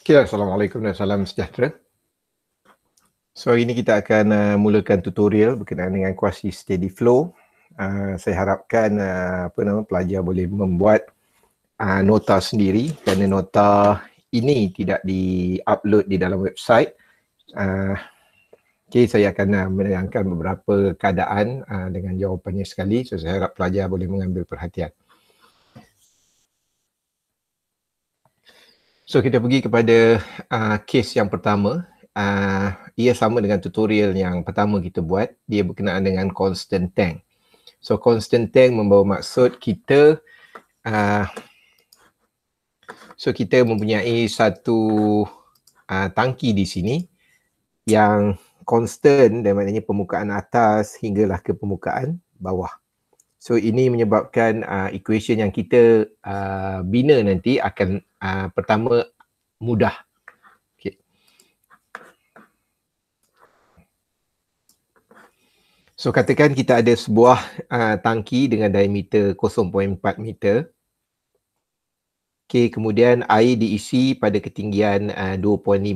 Okay, Assalamualaikum dan salam sejahtera. So hari ini kita akan uh, mulakan tutorial berkenaan dengan kuasi steady flow. Uh, saya harapkan uh, apa nama pelajar boleh membuat uh, nota sendiri kerana nota ini tidak di-upload di dalam website. Uh, okay, saya akan uh, menerangkan beberapa keadaan uh, dengan jawapannya sekali. So saya harap pelajar boleh mengambil perhatian. So kita pergi kepada uh, kes yang pertama. Uh, ia sama dengan tutorial yang pertama kita buat. Dia berkenaan dengan constant tank. So constant tank membawa maksud kita uh, so kita mempunyai satu uh, tangki di sini yang constant dan maknanya permukaan atas hinggalah ke permukaan bawah. So ini menyebabkan uh, equation yang kita uh, bina nanti akan uh, pertama mudah. Okay. So katakan kita ada sebuah uh, tangki dengan diameter 0.4 meter. Okay, kemudian air diisi pada ketinggian uh, ah, 2.5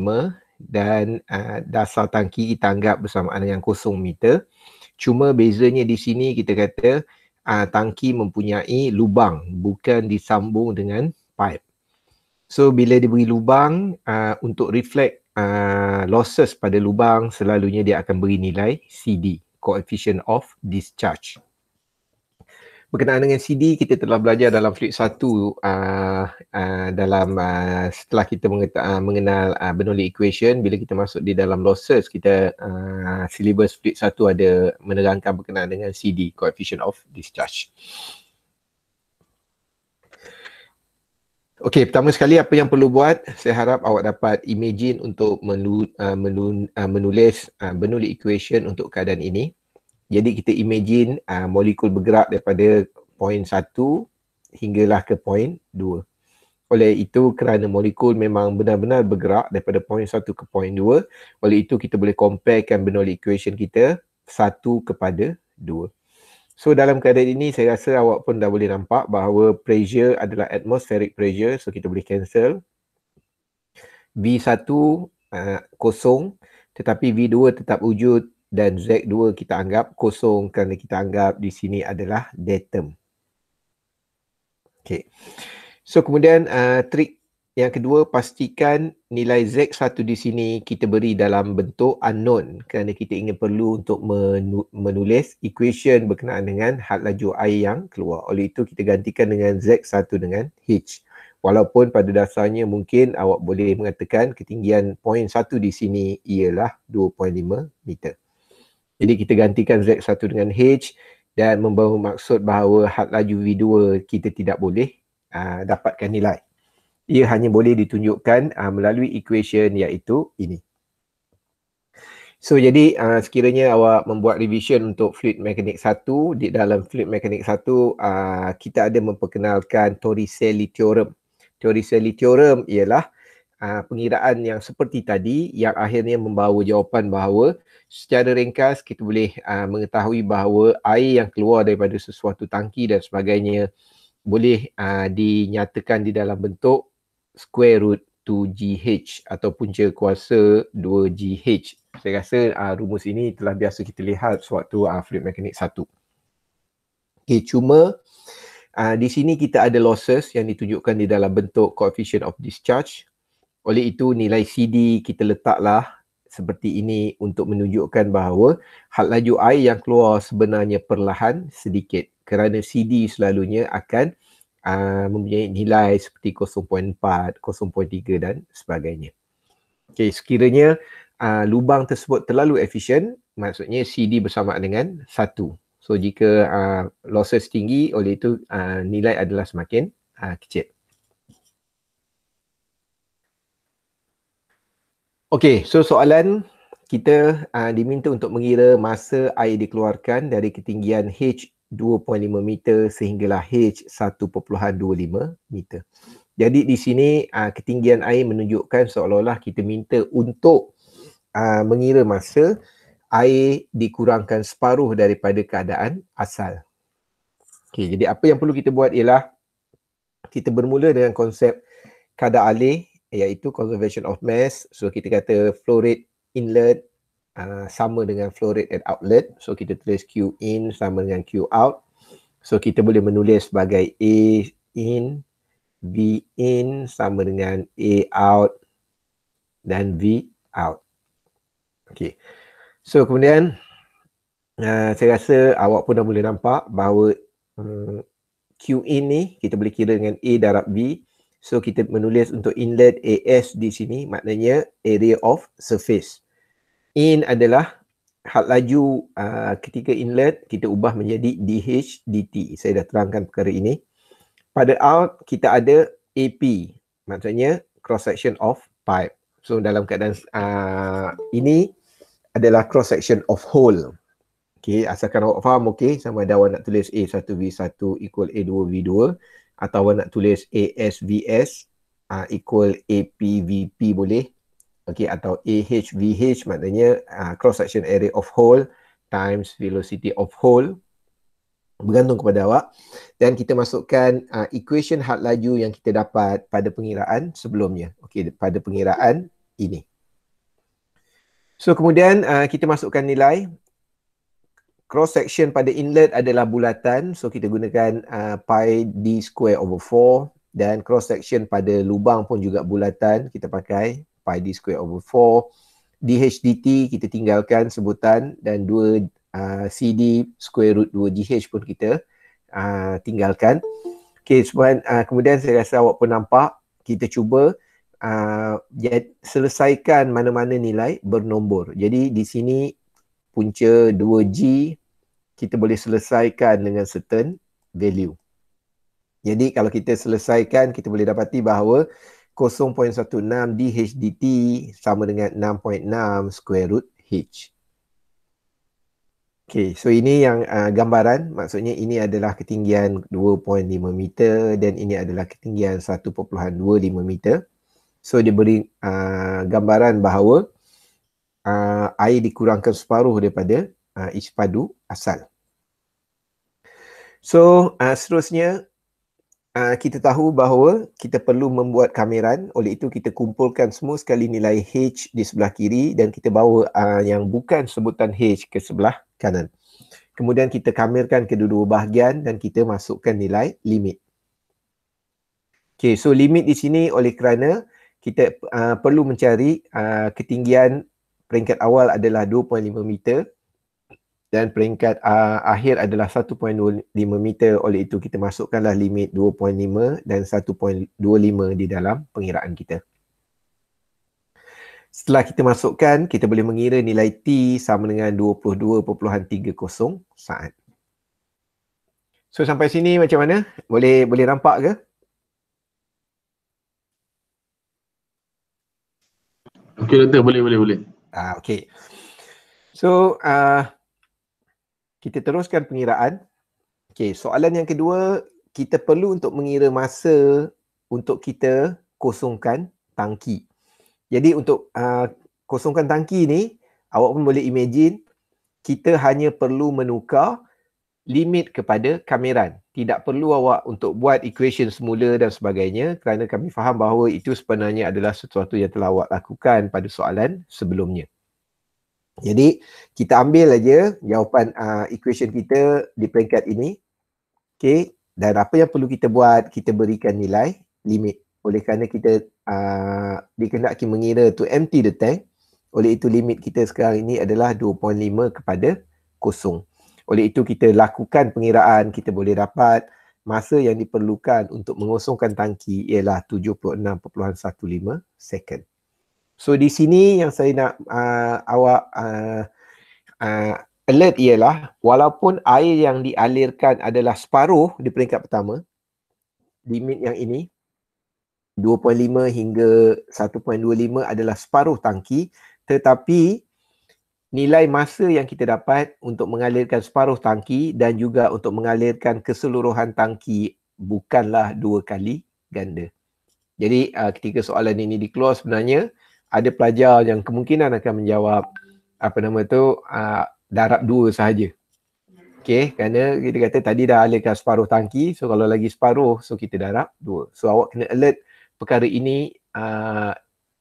dan uh, dasar tangki kita anggap bersamaan dengan 0 meter. Cuma bezanya di sini kita kata uh, tangki mempunyai lubang bukan disambung dengan pipe. So bila diberi lubang uh, untuk reflect uh, losses pada lubang selalunya dia akan beri nilai CD, coefficient of discharge. Berkenaan dengan CD kita telah belajar dalam fluid 1 uh, uh, dalam uh, setelah kita mengeta- uh, mengenal uh, Bernoulli equation bila kita masuk di dalam losses kita uh, syllabus fluid 1 ada menerangkan berkenaan dengan CD, coefficient of discharge. Okey, pertama sekali apa yang perlu buat? Saya harap awak dapat imagine untuk menu, uh, menu, uh, menulis uh, menulis equation untuk keadaan ini. Jadi kita imagine uh, molekul bergerak daripada poin 1 hinggalah ke point dua. Oleh itu kerana molekul memang benar-benar bergerak daripada point satu ke point dua, oleh itu kita boleh comparekan menulis equation kita satu kepada dua. So dalam keadaan ini saya rasa awak pun dah boleh nampak bahawa pressure adalah atmospheric pressure so kita boleh cancel. V1 uh, kosong tetapi V2 tetap wujud dan Z2 kita anggap kosong kerana kita anggap di sini adalah datum. Okay. So kemudian uh, trik yang kedua, pastikan nilai Z1 di sini kita beri dalam bentuk unknown kerana kita ingin perlu untuk menulis equation berkenaan dengan had laju air yang keluar. Oleh itu, kita gantikan dengan Z1 dengan H. Walaupun pada dasarnya mungkin awak boleh mengatakan ketinggian point 1 di sini ialah 2.5 meter. Jadi kita gantikan Z1 dengan H dan membawa maksud bahawa had laju V2 kita tidak boleh uh, dapatkan nilai ia hanya boleh ditunjukkan uh, melalui equation iaitu ini. So jadi uh, sekiranya awak membuat revision untuk fluid mekanik 1 di dalam fluid mekanik 1 uh, ah, kita ada memperkenalkan Torricelli theorem. Torricelli theorem ialah uh, pengiraan yang seperti tadi yang akhirnya membawa jawapan bahawa secara ringkas kita boleh uh, mengetahui bahawa air yang keluar daripada sesuatu tangki dan sebagainya boleh uh, dinyatakan di dalam bentuk square root 2gh ataupun punca kuasa 2gh. Saya rasa uh, rumus ini telah biasa kita lihat sewaktu uh, fluid mekanik satu. Okay, cuma uh, di sini kita ada losses yang ditunjukkan di dalam bentuk coefficient of discharge. Oleh itu nilai CD kita letaklah seperti ini untuk menunjukkan bahawa had laju air yang keluar sebenarnya perlahan sedikit kerana CD selalunya akan Ah, mempunyai nilai seperti 0.4, 0.3 dan sebagainya. Okey, sekiranya uh, lubang tersebut terlalu efisien, maksudnya CD bersama dengan 1. So jika uh, losses tinggi, oleh itu uh, nilai adalah semakin uh, kecil. Okey, so soalan kita uh, diminta untuk mengira masa air dikeluarkan dari ketinggian H 2.5 meter sehinggalah H 1.25 meter. Jadi di sini uh, ketinggian air menunjukkan seolah-olah kita minta untuk uh, mengira masa air dikurangkan separuh daripada keadaan asal. Okey, jadi apa yang perlu kita buat ialah kita bermula dengan konsep kadar alih iaitu conservation of mass. So kita kata flow rate inlet uh, sama dengan flow rate at outlet. So kita tulis Q in sama dengan Q out. So kita boleh menulis sebagai A in, B in sama dengan A out dan V out. Okay. So kemudian uh, saya rasa awak pun dah boleh nampak bahawa um, Q in ni kita boleh kira dengan A darab V. So kita menulis untuk inlet AS di sini maknanya area of surface. In adalah had laju uh, ketika inlet kita ubah menjadi DH DT. Saya dah terangkan perkara ini. Pada out kita ada AP. Maksudnya cross section of pipe. So dalam keadaan uh, ini adalah cross section of hole. Okay, asalkan awak faham, okay, sama ada awak nak tulis A1V1 equal A2V2 atau awak nak tulis ASVS uh, equal AP VP boleh okay, atau AHVH maknanya uh, cross section area of hole times velocity of hole bergantung kepada awak dan kita masukkan uh, equation had laju yang kita dapat pada pengiraan sebelumnya okey pada pengiraan ini so kemudian uh, kita masukkan nilai cross section pada inlet adalah bulatan so kita gunakan uh, pi d square over 4 dan cross section pada lubang pun juga bulatan kita pakai pi d squared over 4. DHDT kita tinggalkan sebutan dan 2 uh, CD square root 2 GH pun kita uh, tinggalkan. Okay, cuman, uh, kemudian saya rasa awak pun nampak kita cuba uh, ya, selesaikan mana-mana nilai bernombor. Jadi di sini punca 2G kita boleh selesaikan dengan certain value. Jadi kalau kita selesaikan kita boleh dapati bahawa 0.16 dhdt sama dengan 6.6 square root h. Okay, so ini yang uh, gambaran maksudnya ini adalah ketinggian 2.5 meter dan ini adalah ketinggian 1.25 meter. So dia beri uh, gambaran bahawa uh, air dikurangkan separuh daripada uh, ispadu asal. So uh, seterusnya Ah, kita tahu bahawa kita perlu membuat kameran oleh itu kita kumpulkan semua sekali nilai H di sebelah kiri dan kita bawa uh, yang bukan sebutan H ke sebelah kanan. Kemudian kita kamerkan kedua-dua bahagian dan kita masukkan nilai limit. Okay, so limit di sini oleh kerana kita uh, perlu mencari uh, ketinggian peringkat awal adalah 2.5 meter dan peringkat uh, akhir adalah 1.25 meter oleh itu kita masukkanlah limit 2.5 dan 1.25 di dalam pengiraan kita. Setelah kita masukkan, kita boleh mengira nilai T sama dengan 22.30 saat. So sampai sini macam mana? Boleh boleh nampak ke? Okey, doktor. Boleh, boleh, boleh. Ah, Okey. So, uh, kita teruskan pengiraan. Okey, soalan yang kedua, kita perlu untuk mengira masa untuk kita kosongkan tangki. Jadi untuk uh, kosongkan tangki ni, awak pun boleh imagine kita hanya perlu menukar limit kepada kameran. Tidak perlu awak untuk buat equation semula dan sebagainya kerana kami faham bahawa itu sebenarnya adalah sesuatu yang telah awak lakukan pada soalan sebelumnya. Jadi kita ambil aja jawapan uh, equation kita di peringkat ini. Okay. Dan apa yang perlu kita buat, kita berikan nilai limit. Oleh kerana kita uh, ah, dikendaki mengira to empty the tank. Oleh itu limit kita sekarang ini adalah 2.5 kepada kosong. Oleh itu kita lakukan pengiraan, kita boleh dapat masa yang diperlukan untuk mengosongkan tangki ialah 76.15 second. So di sini yang saya nak uh, awak uh, uh, alert ialah walaupun air yang dialirkan adalah separuh di peringkat pertama limit yang ini 2.5 hingga 1.25 adalah separuh tangki tetapi nilai masa yang kita dapat untuk mengalirkan separuh tangki dan juga untuk mengalirkan keseluruhan tangki bukanlah dua kali ganda. Jadi ketika soalan ini dikeluar sebenarnya ada pelajar yang kemungkinan akan menjawab apa nama tu uh, darab dua sahaja. Okay, kerana kita kata tadi dah alihkan separuh tangki, so kalau lagi separuh, so kita darab dua. So awak kena alert perkara ini, uh,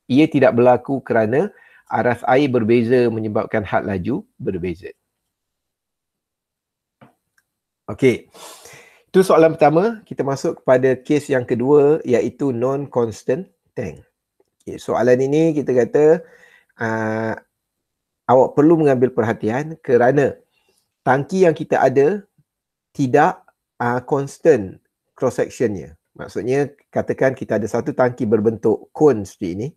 ia tidak berlaku kerana aras air berbeza menyebabkan had laju berbeza. Okay, itu soalan pertama. Kita masuk kepada kes yang kedua iaitu non-constant tank. Okay, soalan ini kita kata uh, awak perlu mengambil perhatian kerana tangki yang kita ada tidak uh, constant cross sectionnya. Maksudnya katakan kita ada satu tangki berbentuk cone seperti ini.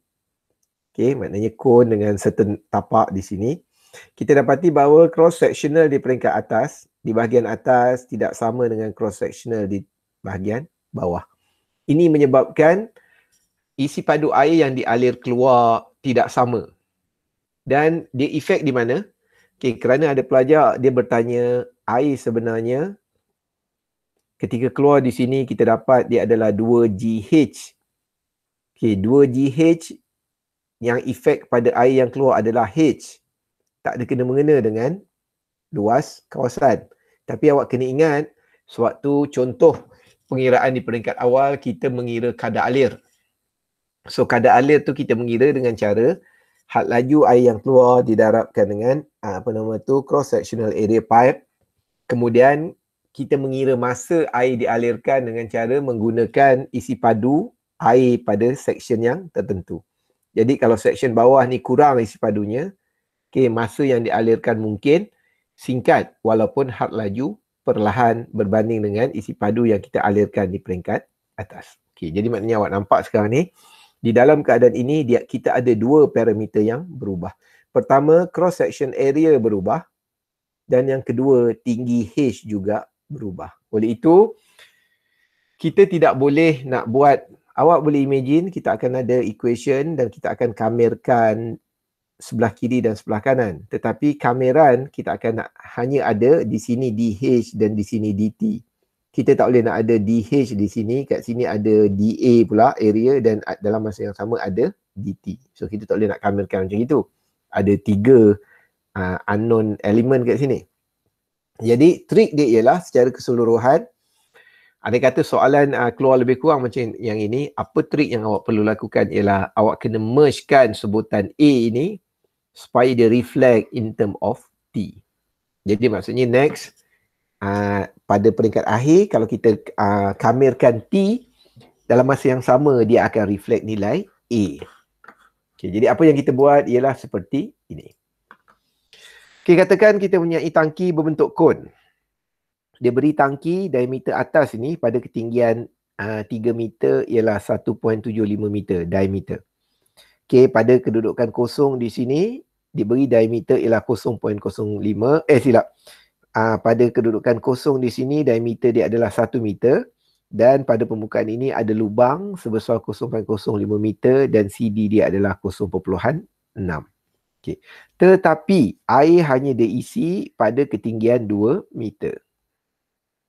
Okay, maknanya cone dengan certain tapak di sini. Kita dapati bahawa cross sectional di peringkat atas, di bahagian atas tidak sama dengan cross sectional di bahagian bawah. Ini menyebabkan isi padu air yang dialir keluar tidak sama. Dan dia efek di mana? Okay, kerana ada pelajar dia bertanya air sebenarnya ketika keluar di sini kita dapat dia adalah 2GH. Okay, 2GH yang efek pada air yang keluar adalah H. Tak ada kena-mengena dengan luas kawasan. Tapi awak kena ingat sewaktu contoh pengiraan di peringkat awal kita mengira kadar alir. So kadar alir tu kita mengira dengan cara had laju air yang keluar didarabkan dengan ah, apa nama tu cross sectional area pipe. Kemudian kita mengira masa air dialirkan dengan cara menggunakan isi padu air pada section yang tertentu. Jadi kalau section bawah ni kurang isi padunya, okay, masa yang dialirkan mungkin singkat walaupun had laju perlahan berbanding dengan isi padu yang kita alirkan di peringkat atas. Okay, jadi maknanya awak nampak sekarang ni di dalam keadaan ini dia, kita ada dua parameter yang berubah. Pertama cross section area berubah dan yang kedua tinggi H juga berubah. Oleh itu kita tidak boleh nak buat awak boleh imagine kita akan ada equation dan kita akan kamerkan sebelah kiri dan sebelah kanan. Tetapi kameran kita akan nak hanya ada di sini di h dan di sini di t kita tak boleh nak ada DH di sini, kat sini ada DA pula area dan dalam masa yang sama ada DT. So kita tak boleh nak kamerkan macam itu. Ada tiga uh, unknown element kat sini. Jadi trick dia ialah secara keseluruhan, ada kata soalan uh, keluar lebih kurang macam yang ini, apa trick yang awak perlu lakukan ialah awak kena mergekan sebutan A ini supaya dia reflect in term of T. Jadi maksudnya next, uh, pada peringkat akhir kalau kita uh, kamerkan P dalam masa yang sama dia akan reflect nilai A. Okay, jadi apa yang kita buat ialah seperti ini. Okay, katakan kita punya tangki berbentuk kon. Dia beri tangki diameter atas ini pada ketinggian uh, ah, 3 meter ialah 1.75 meter diameter. Okay, pada kedudukan kosong di sini diberi diameter ialah 0.05 eh silap uh, pada kedudukan kosong di sini diameter dia adalah 1 meter dan pada permukaan ini ada lubang sebesar 0.05 meter dan CD dia adalah 0.6. Okay. Tetapi air hanya diisi pada ketinggian 2 meter.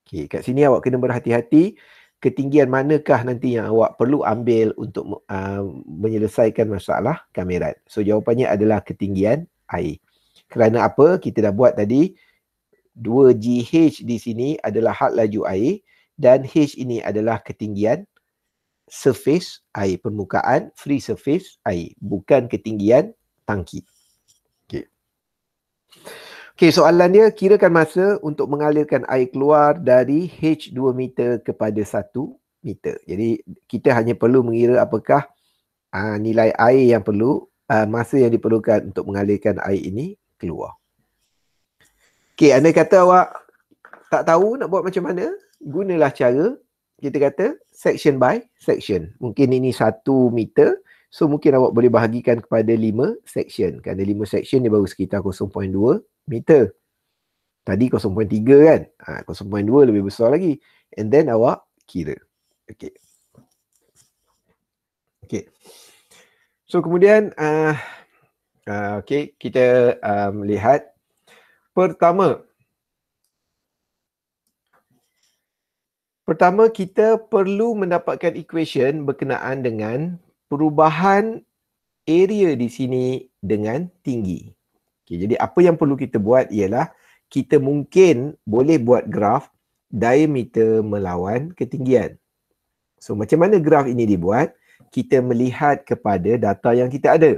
Okay. Kat sini awak kena berhati-hati ketinggian manakah nanti yang awak perlu ambil untuk uh, menyelesaikan masalah kamera. So jawapannya adalah ketinggian air. Kerana apa? Kita dah buat tadi Dua gh di sini adalah had laju air dan H ini adalah ketinggian surface air permukaan free surface air bukan ketinggian tangki. Okay Okey, soalan dia kirakan masa untuk mengalirkan air keluar dari H 2 meter kepada 1 meter. Jadi kita hanya perlu mengira apakah uh, nilai air yang perlu uh, masa yang diperlukan untuk mengalirkan air ini keluar. Okay, anda kata awak tak tahu nak buat macam mana, gunalah cara kita kata section by section. Mungkin ini satu meter. So mungkin awak boleh bahagikan kepada lima section. Kerana lima section dia baru sekitar 0.2 meter. Tadi 0.3 kan? Ha, 0.2 lebih besar lagi. And then awak kira. Okay. Okay. So kemudian uh, ah, uh, ah, okay, kita um, ah, lihat Pertama, pertama kita perlu mendapatkan equation berkenaan dengan perubahan area di sini dengan tinggi. Okay, jadi apa yang perlu kita buat ialah kita mungkin boleh buat graf diameter melawan ketinggian. So macam mana graf ini dibuat? Kita melihat kepada data yang kita ada.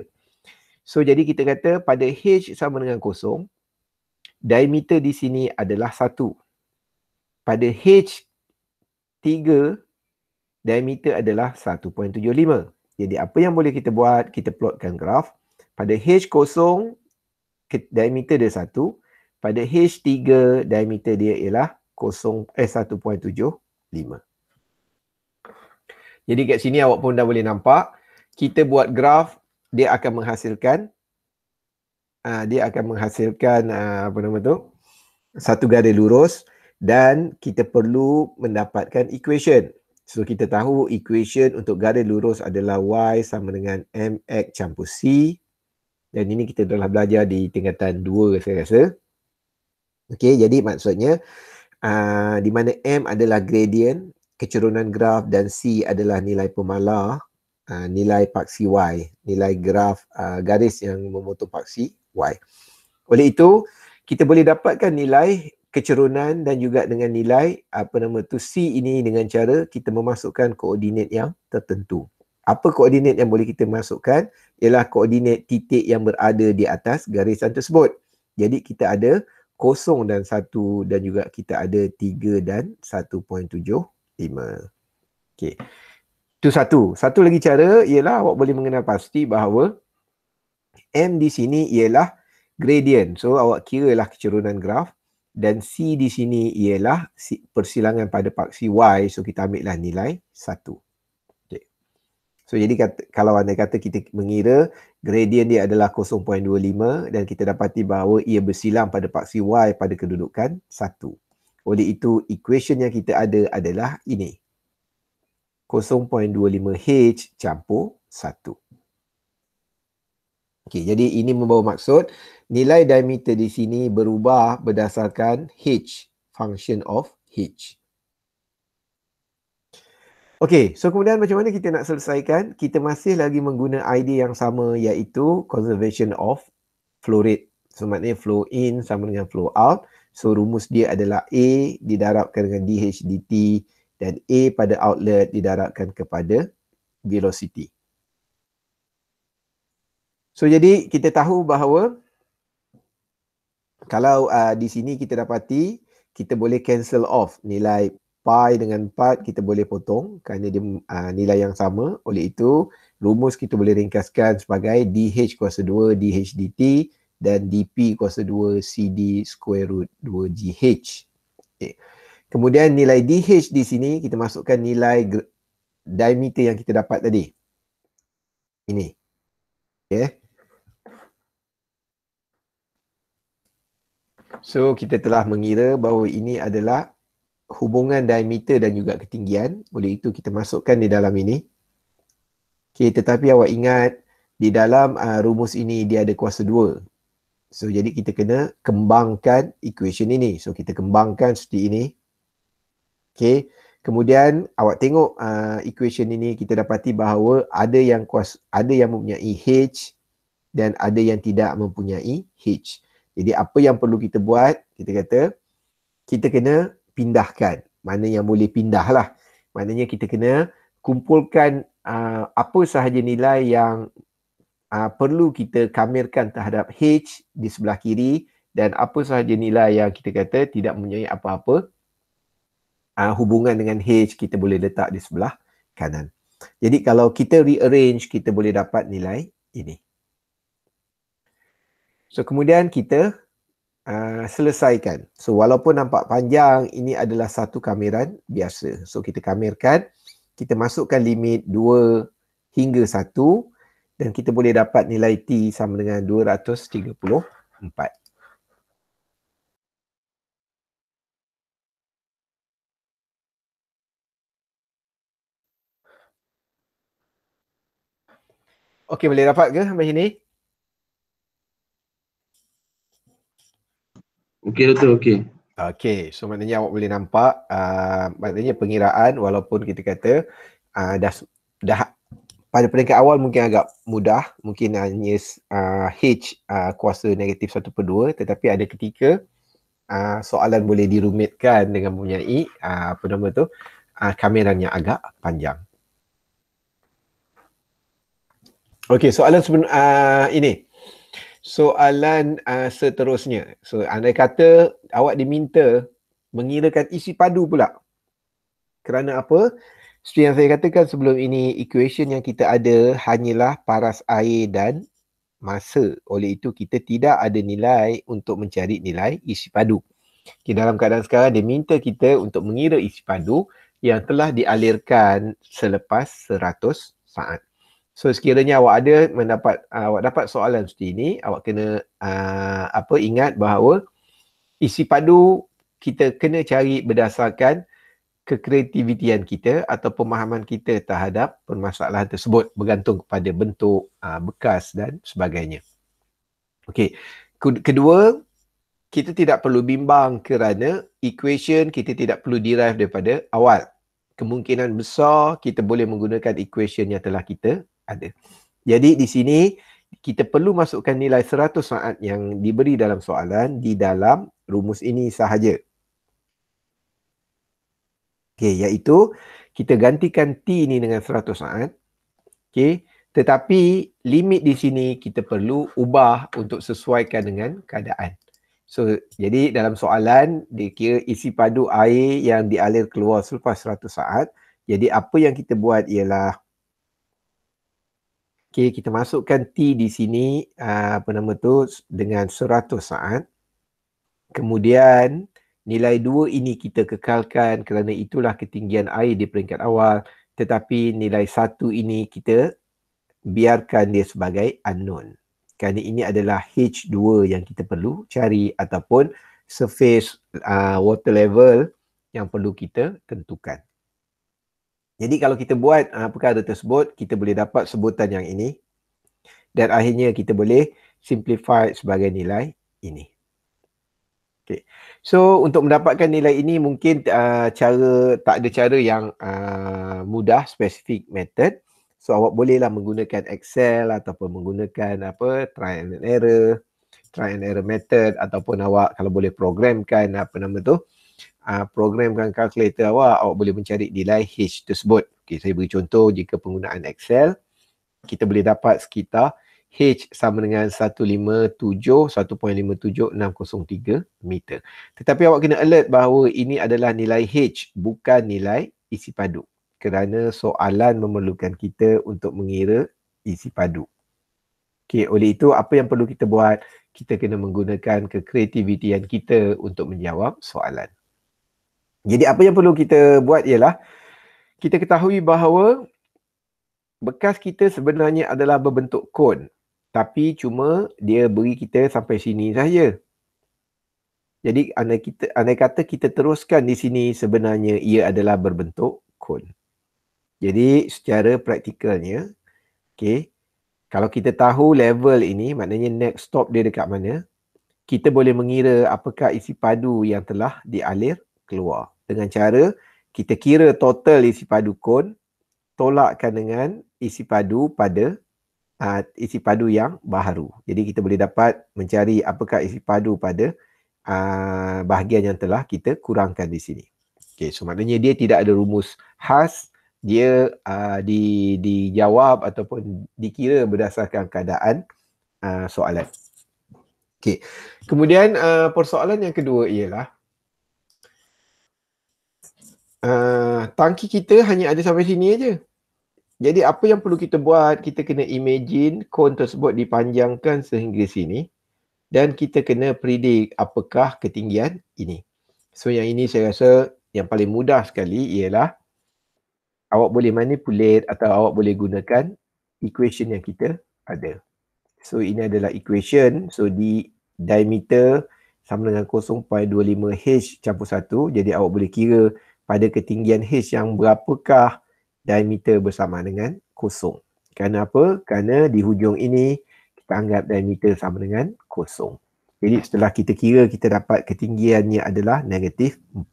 So jadi kita kata pada h sama dengan kosong, diameter di sini adalah 1. Pada H3, diameter adalah 1.75. Jadi apa yang boleh kita buat? Kita plotkan graf. Pada H0, diameter dia 1. Pada H3, diameter dia ialah 0, eh, 1.75. Jadi kat sini awak pun dah boleh nampak. Kita buat graf, dia akan menghasilkan uh, dia akan menghasilkan uh, apa nama tu satu garis lurus dan kita perlu mendapatkan equation. So kita tahu equation untuk garis lurus adalah y sama dengan mx campur c dan ini kita telah belajar di tingkatan 2 saya rasa. Okey, jadi maksudnya uh, di mana m adalah gradient, kecerunan graf dan c adalah nilai pemalar, uh, nilai paksi y, nilai graf uh, garis yang memotong paksi Y. Oleh itu, kita boleh dapatkan nilai kecerunan dan juga dengan nilai apa nama tu C ini dengan cara kita memasukkan koordinat yang tertentu. Apa koordinat yang boleh kita masukkan? Ialah koordinat titik yang berada di atas garisan tersebut. Jadi kita ada 0 dan 1 dan juga kita ada 3 dan 1.75. Okey. Itu satu. Satu lagi cara ialah awak boleh mengenal pasti bahawa M di sini ialah gradient. So awak kira lah kecerunan graf dan C di sini ialah persilangan pada paksi Y. So kita ambil lah nilai 1. Okay. So jadi kata, kalau anda kata kita mengira gradient dia adalah 0.25 dan kita dapati bahawa ia bersilang pada paksi Y pada kedudukan 1. Oleh itu, equation yang kita ada adalah ini. 0.25H campur 1. Okey, jadi ini membawa maksud nilai diameter di sini berubah berdasarkan h function of h. Okey, so kemudian macam mana kita nak selesaikan? Kita masih lagi menggunakan idea yang sama iaitu conservation of flow rate. So maknanya flow in sama dengan flow out. So rumus dia adalah A didarabkan dengan dH dt dan A pada outlet didarabkan kepada velocity. So jadi kita tahu bahawa kalau uh, di sini kita dapati kita boleh cancel off nilai pi dengan 4 kita boleh potong kerana dia uh, nilai yang sama oleh itu rumus kita boleh ringkaskan sebagai dh kuasa 2 dh dt dan dp kuasa 2 cd square root 2 gh. Okay. Kemudian nilai dh di sini kita masukkan nilai diameter yang kita dapat tadi. Ini. Okay. So kita telah mengira bahawa ini adalah hubungan diameter dan juga ketinggian. Oleh itu kita masukkan di dalam ini. Okay, tetapi awak ingat di dalam uh, rumus ini dia ada kuasa dua. So jadi kita kena kembangkan equation ini. So kita kembangkan seperti ini. Okay. Kemudian awak tengok uh, equation ini kita dapati bahawa ada yang kuasa, ada yang mempunyai H dan ada yang tidak mempunyai H. Jadi apa yang perlu kita buat, kita kata kita kena pindahkan. Mana yang boleh pindahlah. Maknanya kita kena kumpulkan uh, apa sahaja nilai yang uh, perlu kita kamerkan terhadap H di sebelah kiri dan apa sahaja nilai yang kita kata tidak mempunyai apa-apa uh, hubungan dengan H kita boleh letak di sebelah kanan. Jadi kalau kita rearrange kita boleh dapat nilai ini. So kemudian kita uh, selesaikan. So walaupun nampak panjang, ini adalah satu kameran biasa. So kita kamerkan, kita masukkan limit 2 hingga 1 dan kita boleh dapat nilai T sama dengan 234. Okey boleh dapat ke sampai sini? Okey doktor, okey. Okey, so maknanya awak boleh nampak uh, maknanya pengiraan walaupun kita kata uh, dah dah pada peringkat awal mungkin agak mudah, mungkin hanya uh, H uh, kuasa negatif satu per dua. tetapi ada ketika uh, soalan boleh dirumitkan dengan mempunyai uh, apa nama tu, uh, kameran yang agak panjang. Okey, soalan sebenarnya uh, ini soalan uh, seterusnya. So anda kata awak diminta mengirakan isi padu pula. Kerana apa? Seperti yang saya katakan sebelum ini, equation yang kita ada hanyalah paras air dan masa. Oleh itu kita tidak ada nilai untuk mencari nilai isi padu. Di dalam keadaan sekarang dia minta kita untuk mengira isi padu yang telah dialirkan selepas 100 saat. So sekiranya awak ada mendapat uh, awak dapat soalan seperti ini, awak kena uh, apa ingat bahawa isi padu kita kena cari berdasarkan kekreativitian kita atau pemahaman kita terhadap permasalahan tersebut bergantung kepada bentuk uh, bekas dan sebagainya. Okey. Kedua, kita tidak perlu bimbang kerana equation kita tidak perlu derive daripada awal. Kemungkinan besar kita boleh menggunakan equation yang telah kita ada. Jadi di sini kita perlu masukkan nilai 100 saat yang diberi dalam soalan di dalam rumus ini sahaja. Okey, iaitu kita gantikan T ini dengan 100 saat. Okey, tetapi limit di sini kita perlu ubah untuk sesuaikan dengan keadaan. So, jadi dalam soalan dia kira isi padu air yang dialir keluar selepas 100 saat. Jadi apa yang kita buat ialah Okay, kita masukkan T di sini ah, apa nama tu dengan 100 saat. Kemudian nilai 2 ini kita kekalkan kerana itulah ketinggian air di peringkat awal. Tetapi nilai 1 ini kita biarkan dia sebagai unknown. Kerana ini adalah H2 yang kita perlu cari ataupun surface uh, water level yang perlu kita tentukan. Jadi kalau kita buat uh, perkara tersebut, kita boleh dapat sebutan yang ini. Dan akhirnya kita boleh simplify sebagai nilai ini. Okay. So untuk mendapatkan nilai ini mungkin uh, cara tak ada cara yang uh, mudah, specific method. So awak bolehlah menggunakan Excel ataupun menggunakan apa try and error, try and error method ataupun awak kalau boleh programkan apa nama tu uh, ah, programkan kalkulator awak, awak boleh mencari nilai H tersebut. Okay, saya beri contoh jika penggunaan Excel, kita boleh dapat sekitar H sama dengan 157, 1.57603 meter. Tetapi awak kena alert bahawa ini adalah nilai H, bukan nilai isi padu. Kerana soalan memerlukan kita untuk mengira isi padu. Okey, oleh itu apa yang perlu kita buat? Kita kena menggunakan kekreativitian kita untuk menjawab soalan. Jadi apa yang perlu kita buat ialah kita ketahui bahawa bekas kita sebenarnya adalah berbentuk kon tapi cuma dia beri kita sampai sini saja. Jadi andai kita andai kata kita teruskan di sini sebenarnya ia adalah berbentuk kon. Jadi secara praktikalnya okey kalau kita tahu level ini maknanya next stop dia dekat mana kita boleh mengira apakah isi padu yang telah dialir keluar dengan cara kita kira total isi padu kon tolakkan dengan isi padu pada uh, isi padu yang baru Jadi kita boleh dapat mencari apakah isi padu pada uh, bahagian yang telah kita kurangkan di sini. Okey, so maknanya dia tidak ada rumus khas dia uh, di dijawab ataupun dikira berdasarkan keadaan uh, soalan. Okey. Kemudian uh, persoalan yang kedua ialah uh, tangki kita hanya ada sampai sini aja. Jadi apa yang perlu kita buat, kita kena imagine cone tersebut dipanjangkan sehingga sini dan kita kena predik apakah ketinggian ini. So yang ini saya rasa yang paling mudah sekali ialah awak boleh manipulate atau awak boleh gunakan equation yang kita ada. So ini adalah equation. So di diameter sama dengan 0.25H campur 1. Jadi awak boleh kira pada ketinggian H yang berapakah diameter bersama dengan kosong. Kerana apa? Kerana di hujung ini kita anggap diameter sama dengan kosong. Jadi setelah kita kira kita dapat ketinggiannya adalah negatif 4.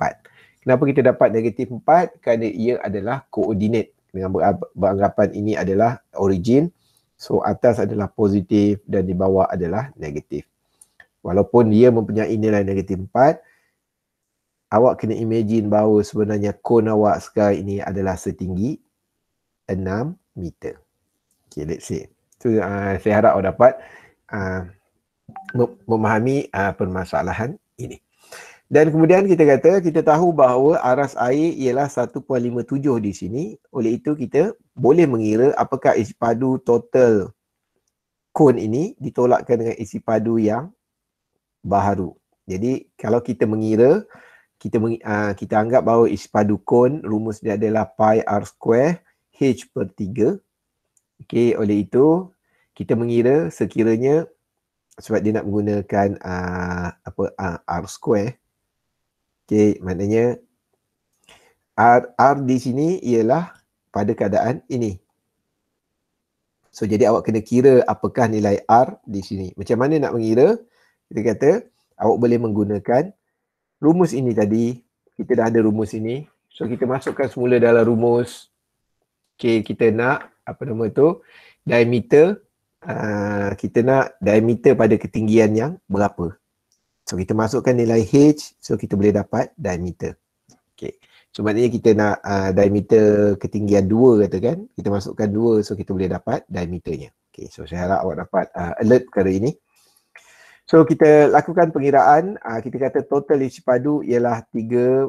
Kenapa kita dapat negatif 4? Kerana ia adalah koordinat dengan beranggapan ini adalah origin. So atas adalah positif dan di bawah adalah negatif. Walaupun dia mempunyai nilai negatif awak kena imagine bahawa sebenarnya kon awak sekarang ini adalah setinggi 6 meter. Okay, let's see. So, uh, saya harap awak dapat uh, memahami uh, permasalahan ini. Dan kemudian kita kata, kita tahu bahawa aras air ialah 1.57 di sini. Oleh itu, kita boleh mengira apakah isi padu total kon ini ditolakkan dengan isi padu yang baru. Jadi, kalau kita mengira kita uh, kita anggap bahawa ispadukun rumus dia adalah pi r square h per 3. Okey oleh itu kita mengira sekiranya sebab dia nak menggunakan uh, apa uh, r square. Okey maknanya r r di sini ialah pada keadaan ini. So jadi awak kena kira apakah nilai r di sini. Macam mana nak mengira? Kita kata awak boleh menggunakan rumus ini tadi kita dah ada rumus ini so kita masukkan semula dalam rumus okay, kita nak apa nama tu diameter uh, kita nak diameter pada ketinggian yang berapa so kita masukkan nilai h so kita boleh dapat diameter okay. so maknanya kita nak uh, diameter ketinggian 2 kata kan kita masukkan 2 so kita boleh dapat diameternya okay, so saya harap awak dapat uh, alert perkara ini So kita lakukan pengiraan, uh, kita kata total isi padu ialah 3.53 uh,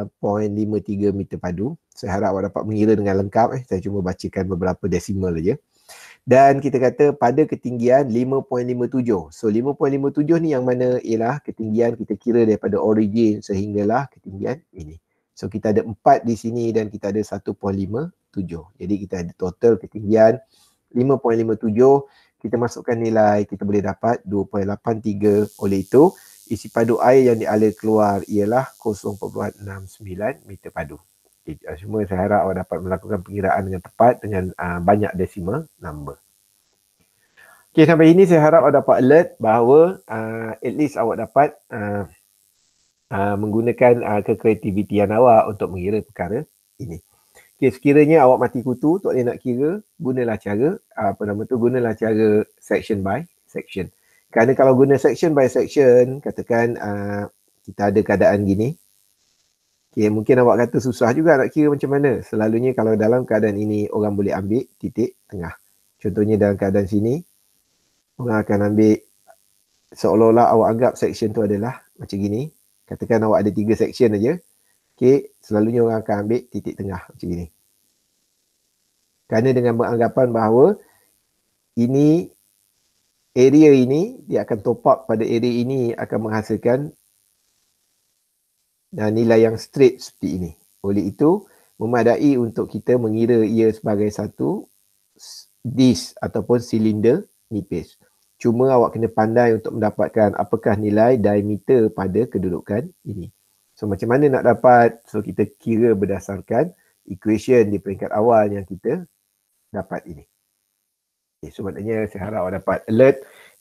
ah, meter padu. Saya harap awak dapat mengira dengan lengkap. Eh. Saya cuma bacakan beberapa desimal saja. Dan kita kata pada ketinggian 5.57. So 5.57 ni yang mana ialah ketinggian kita kira daripada origin sehinggalah ketinggian ini. So kita ada 4 di sini dan kita ada 1.57. Jadi kita ada total ketinggian 5.57 kita masukkan nilai kita boleh dapat 2.83 oleh itu isi padu air yang dialir keluar ialah 0.69 meter padu. Okay, ah, semua saya harap awak dapat melakukan pengiraan dengan tepat dengan uh, banyak decimal number. Okay, sampai ini saya harap awak dapat alert bahawa uh, at least awak dapat uh, uh, menggunakan uh, kekreativitian awak untuk mengira perkara ini okay, sekiranya awak mati kutu tak boleh nak kira gunalah cara apa nama tu gunalah cara section by section kerana kalau guna section by section katakan uh, kita ada keadaan gini okay, mungkin awak kata susah juga nak kira macam mana selalunya kalau dalam keadaan ini orang boleh ambil titik tengah contohnya dalam keadaan sini orang akan ambil seolah-olah awak anggap section tu adalah macam gini katakan awak ada tiga section aja Okay, selalunya orang akan ambil titik tengah macam ini. Kerana dengan beranggapan bahawa ini area ini dia akan top up pada area ini akan menghasilkan dan ah, nilai yang straight seperti ini. Oleh itu, memadai untuk kita mengira ia sebagai satu disk ataupun silinder nipis. Cuma awak kena pandai untuk mendapatkan apakah nilai diameter pada kedudukan ini. So macam mana nak dapat? So kita kira berdasarkan equation di peringkat awal yang kita dapat ini. Okay, so maknanya saya harap awak dapat alert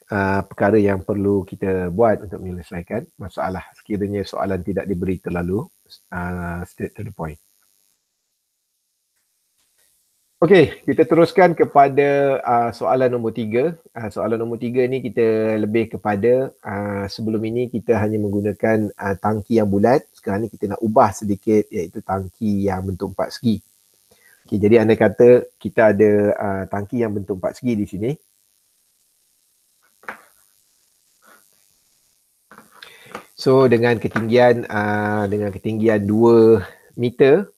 uh, perkara yang perlu kita buat untuk menyelesaikan masalah sekiranya soalan tidak diberi terlalu uh, straight to the point. Okey, kita teruskan kepada uh, soalan nombor tiga. Uh, soalan nombor tiga ni kita lebih kepada uh, sebelum ini kita hanya menggunakan uh, tangki yang bulat. Sekarang ni kita nak ubah sedikit iaitu tangki yang bentuk empat segi. Okey, jadi anda kata kita ada uh, tangki yang bentuk empat segi di sini. So dengan ketinggian uh, dengan ketinggian dua meter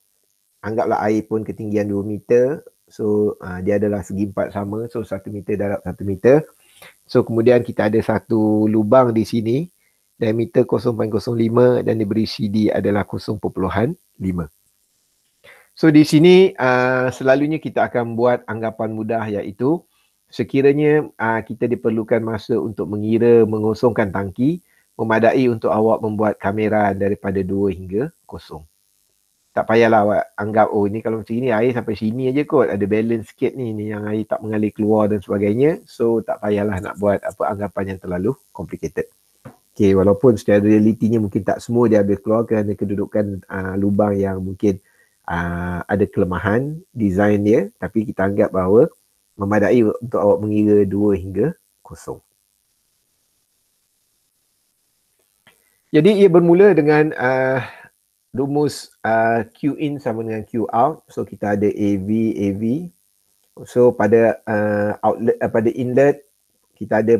anggaplah air pun ketinggian 2 meter so uh, dia adalah segi empat sama so 1 meter darab 1 meter so kemudian kita ada satu lubang di sini diameter 0.05 dan diberi CD adalah 0.5 So di sini uh, selalunya kita akan buat anggapan mudah iaitu sekiranya uh, kita diperlukan masa untuk mengira mengosongkan tangki memadai untuk awak membuat kamera daripada 2 hingga 0 tak payahlah awak anggap oh ini kalau macam ini air sampai sini aja kot ada balance sikit ni ni yang air tak mengalir keluar dan sebagainya so tak payahlah nak buat apa anggapan yang terlalu complicated Okay, walaupun secara realitinya mungkin tak semua dia habis keluar kerana kedudukan uh, lubang yang mungkin uh, ada kelemahan design dia tapi kita anggap bahawa memadai untuk awak mengira 2 hingga kosong. Jadi ia bermula dengan uh, rumus uh, Q in sama dengan Q out. So kita ada AV, AV. So pada uh, outlet uh, pada inlet kita ada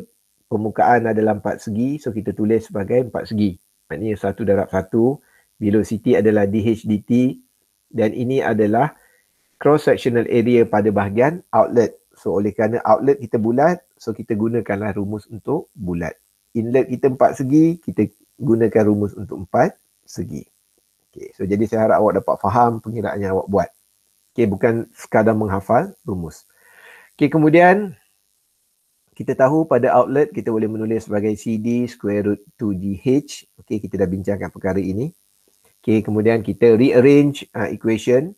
permukaan adalah empat segi. So kita tulis sebagai empat segi. Maknanya satu darab satu. Velocity adalah DHDT dan ini adalah cross sectional area pada bahagian outlet. So oleh kerana outlet kita bulat, so kita gunakanlah rumus untuk bulat. Inlet kita empat segi, kita gunakan rumus untuk empat segi. Okay. So jadi saya harap awak dapat faham pengiraan yang awak buat. Okay. Bukan sekadar menghafal rumus. Okay. Kemudian kita tahu pada outlet kita boleh menulis sebagai CD square root 2GH. Okay. Kita dah bincangkan perkara ini. Okay. Kemudian kita rearrange uh, equation.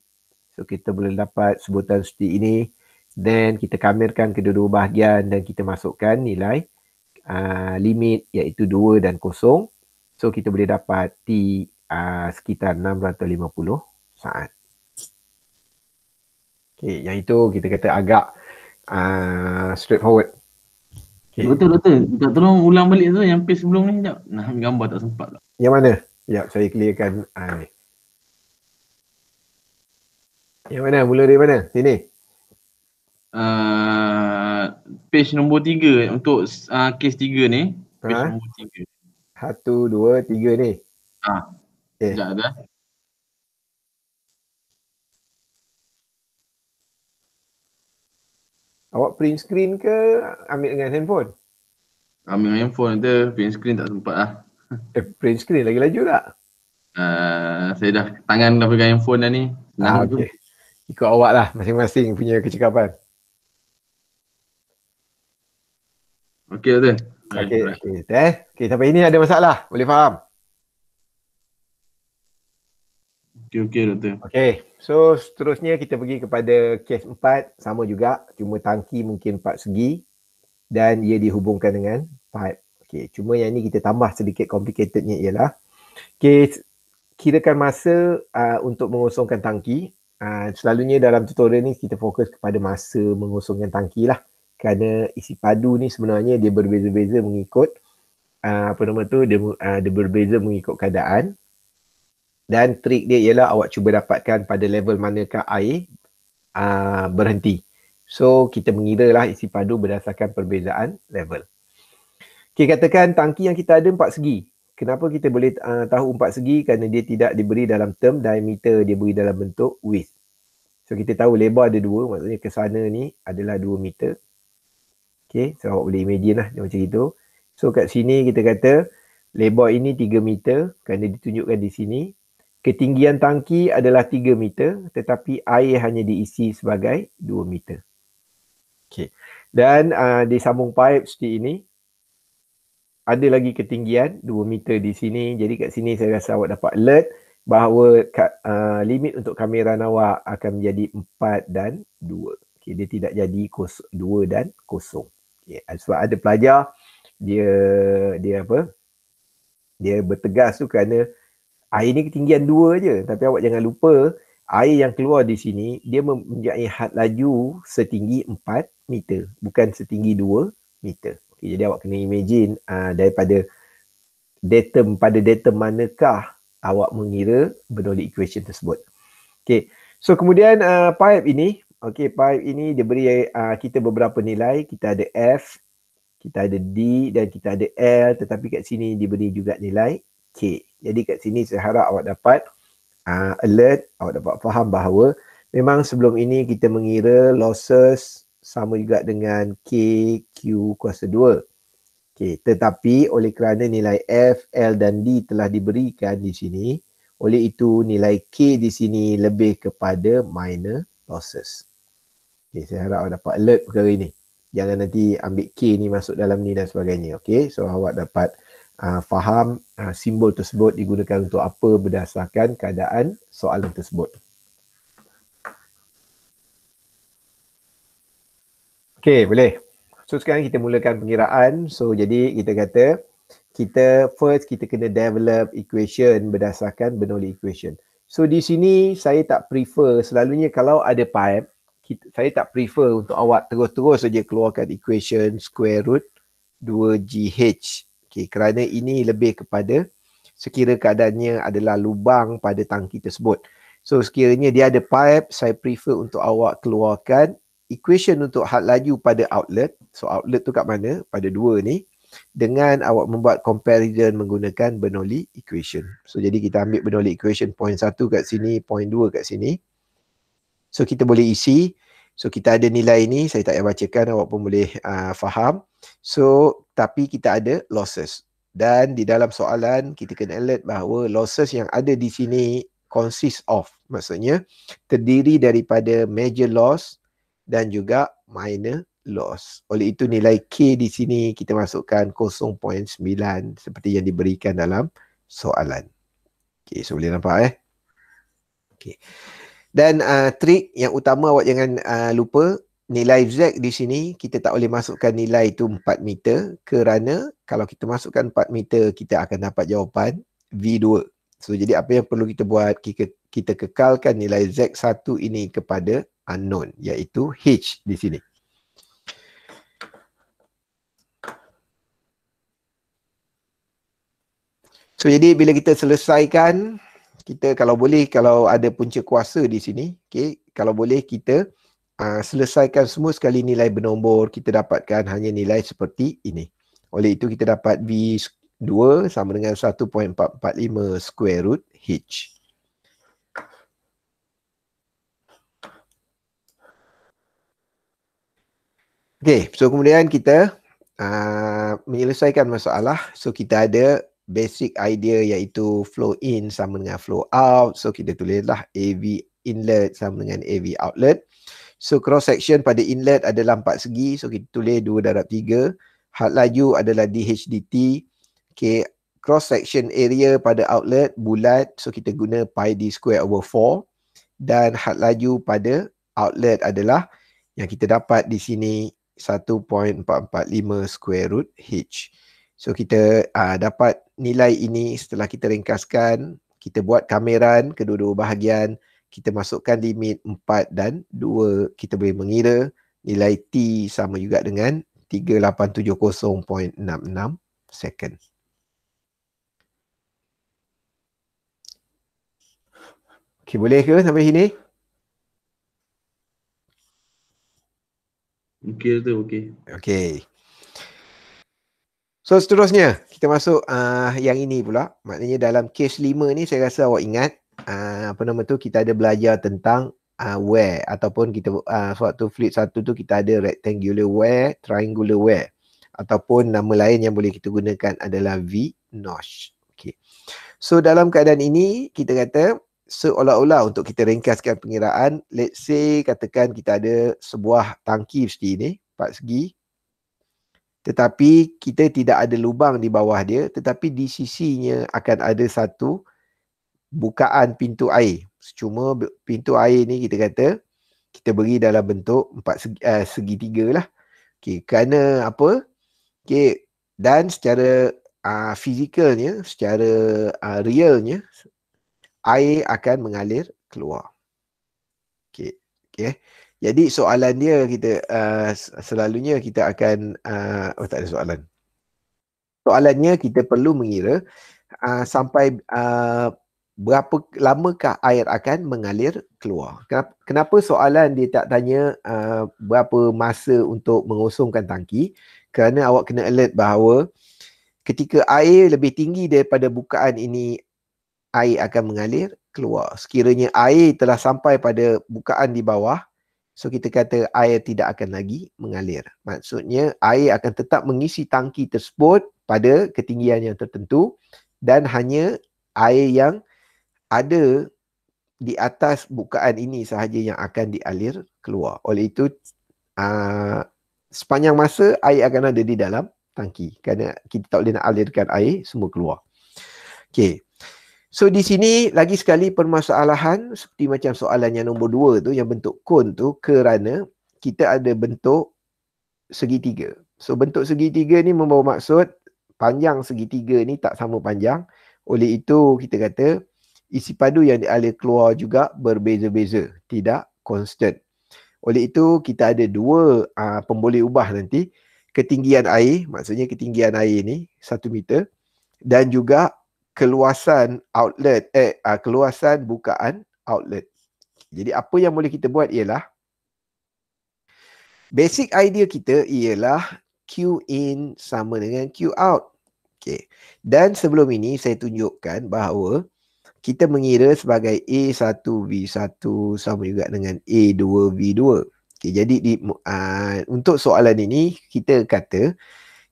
So kita boleh dapat sebutan seperti ini. Then kita kamerkan kedua-dua bahagian dan kita masukkan nilai uh, limit iaitu 2 dan kosong. So kita boleh dapat T Ah, sekitar 650 saat. Okay, yang itu kita kata agak uh, ah, forward. Okay. Doktor, doktor, minta tolong ulang balik tu yang page sebelum ni sekejap. Nah, gambar tak sempat lah. Yang mana? Ya, saya clearkan uh, Yang mana? Mula dari mana? Sini. Uh, page nombor tiga untuk uh, case tiga ni. Page ha? nombor tiga. Satu, dua, tiga ni. Ha. Eh. Sekejap, dah. Eh. Awak print screen ke ambil dengan handphone? Ambil dengan handphone tu, print screen tak sempat lah. Eh, print screen lagi laju tak? Uh, saya dah tangan dah pegang handphone dah ni. Nah, okay. Ikut awak lah masing-masing punya kecekapan. Okey betul. Okey, okay, okay. Okay, ini ada masalah. Boleh faham? Okey, okey, Doktor. Okey, so seterusnya kita pergi kepada kes empat. Sama juga, cuma tangki mungkin empat segi dan ia dihubungkan dengan pipe. Okey, cuma yang ini kita tambah sedikit complicatednya ialah kes kirakan masa uh, untuk mengosongkan tangki. Uh, selalunya dalam tutorial ni kita fokus kepada masa mengosongkan tangki lah. Kerana isi padu ni sebenarnya dia berbeza-beza mengikut uh, apa nama tu dia, uh, dia berbeza mengikut keadaan dan trik dia ialah awak cuba dapatkan pada level manakah air uh, berhenti. So kita mengira lah isi padu berdasarkan perbezaan level. Okay, katakan tangki yang kita ada empat segi. Kenapa kita boleh uh, tahu empat segi? Kerana dia tidak diberi dalam term diameter, dia beri dalam bentuk width. So kita tahu lebar ada dua, maksudnya ke sana ni adalah dua meter. Okay, so awak boleh imagine lah macam itu. So kat sini kita kata lebar ini tiga meter kerana ditunjukkan di sini Ketinggian tangki adalah 3 meter tetapi air hanya diisi sebagai 2 meter. Okay, Dan uh, disambung pipe seperti ini ada lagi ketinggian 2 meter di sini. Jadi kat sini saya rasa awak dapat alert bahawa kat, uh, limit untuk kamera awak akan menjadi 4 dan 2. Okey, dia tidak jadi kos 2 dan 0. Okey, uh, sebab ada pelajar dia dia apa? Dia bertegas tu kerana air ni ketinggian dua je tapi awak jangan lupa air yang keluar di sini dia mempunyai had laju setinggi 4 meter bukan setinggi 2 meter okay, jadi awak kena imagine uh, daripada datum pada datum manakah awak mengira benolik equation tersebut okay. so kemudian uh, pipe ini okay, pipe ini dia beri uh, ah, kita beberapa nilai kita ada F kita ada D dan kita ada L tetapi kat sini diberi juga nilai Okay. Jadi kat sini saya harap awak dapat uh, alert, awak dapat faham bahawa memang sebelum ini kita mengira losses sama juga dengan K, Q kuasa 2. Okay. Tetapi oleh kerana nilai F, L dan D telah diberikan di sini, oleh itu nilai K di sini lebih kepada minor losses. Okay, saya harap awak dapat alert perkara ini. Jangan nanti ambil K ni masuk dalam ni dan sebagainya. Okay, so awak dapat uh, faham uh, simbol tersebut digunakan untuk apa berdasarkan keadaan soalan tersebut. Okey, boleh. So sekarang kita mulakan pengiraan. So jadi kita kata kita first kita kena develop equation berdasarkan Bernoulli equation. So di sini saya tak prefer selalunya kalau ada pipe kita, saya tak prefer untuk awak terus-terus saja keluarkan equation square root 2gh Okey, kerana ini lebih kepada sekiranya keadaannya adalah lubang pada tangki tersebut. So sekiranya dia ada pipe, saya prefer untuk awak keluarkan equation untuk had laju pada outlet. So outlet tu kat mana? Pada dua ni dengan awak membuat comparison menggunakan Bernoulli equation. So jadi kita ambil Bernoulli equation point 1 kat sini, point 2 kat sini. So kita boleh isi So kita ada nilai ini saya tak payah bacakan awak pun boleh uh, faham. So tapi kita ada losses. Dan di dalam soalan kita kena alert bahawa losses yang ada di sini consist of maksudnya terdiri daripada major loss dan juga minor loss. Oleh itu nilai K di sini kita masukkan 0.9 seperti yang diberikan dalam soalan. Okey, so boleh nampak eh? Okey. Dan uh, trik yang utama awak jangan uh, lupa nilai Z di sini kita tak boleh masukkan nilai itu 4 meter kerana kalau kita masukkan 4 meter kita akan dapat jawapan V2. So jadi apa yang perlu kita buat kita, kita kekalkan nilai Z1 ini kepada unknown iaitu H di sini. So jadi bila kita selesaikan kita kalau boleh kalau ada punca kuasa di sini okey kalau boleh kita uh, selesaikan semua sekali nilai bernombor kita dapatkan hanya nilai seperti ini oleh itu kita dapat V2 sama dengan 1.445 square root H Okay, so kemudian kita uh, menyelesaikan masalah. So kita ada basic idea iaitu flow in sama dengan flow out. So kita tulislah AV inlet sama dengan AV outlet. So cross section pada inlet adalah empat segi. So kita tulis dua darab tiga. Had laju adalah DHDT. Okay. Cross section area pada outlet bulat. So kita guna pi d square over 4. Dan had laju pada outlet adalah yang kita dapat di sini 1.445 square root H. So kita uh, dapat nilai ini setelah kita ringkaskan, kita buat kameran kedua-dua bahagian, kita masukkan limit 4 dan 2, kita boleh mengira nilai T sama juga dengan 3870.66 second. Okay, boleh ke sampai sini? Okay, tu okay. Okay. So seterusnya kita masuk uh, yang ini pula. Maknanya dalam case 5 ni saya rasa awak ingat uh, apa nama tu kita ada belajar tentang uh, where ataupun kita uh, waktu flip satu tu kita ada rectangular where, triangular where ataupun nama lain yang boleh kita gunakan adalah V notch. Okay. So dalam keadaan ini kita kata seolah-olah untuk kita ringkaskan pengiraan let's say katakan kita ada sebuah tangki seperti ini empat segi tetapi kita tidak ada lubang di bawah dia tetapi di sisinya akan ada satu bukaan pintu air cuma pintu air ni kita kata kita beri dalam bentuk empat segi, uh, segitiga lah okey kerana apa Okay. dan secara uh, fizikalnya secara uh, realnya air akan mengalir keluar Okay. Okay. Jadi soalan dia kita uh, selalunya kita akan uh, oh tak ada soalan. Soalannya kita perlu mengira uh, sampai uh, berapa lamakah air akan mengalir keluar. Kenapa, kenapa soalan dia tak tanya uh, berapa masa untuk mengosongkan tangki? Kerana awak kena alert bahawa ketika air lebih tinggi daripada bukaan ini air akan mengalir keluar. Sekiranya air telah sampai pada bukaan di bawah So kita kata air tidak akan lagi mengalir. Maksudnya air akan tetap mengisi tangki tersebut pada ketinggian yang tertentu dan hanya air yang ada di atas bukaan ini sahaja yang akan dialir keluar. Oleh itu uh, sepanjang masa air akan ada di dalam tangki kerana kita tak boleh nak alirkan air semua keluar. Okey. So di sini lagi sekali permasalahan seperti macam soalan yang nombor dua tu yang bentuk kon tu kerana kita ada bentuk segitiga. So bentuk segitiga ni membawa maksud panjang segitiga ni tak sama panjang. Oleh itu kita kata isi padu yang dialir keluar juga berbeza-beza, tidak constant. Oleh itu kita ada dua uh, pemboleh ubah nanti ketinggian air, maksudnya ketinggian air ni satu meter dan juga keluasan outlet eh uh, keluasan bukaan outlet. Jadi apa yang boleh kita buat ialah basic idea kita ialah queue in sama dengan queue out. Okey. Dan sebelum ini saya tunjukkan bahawa kita mengira sebagai A1V1 sama juga dengan A2V2. Okey, jadi di uh, untuk soalan ini kita kata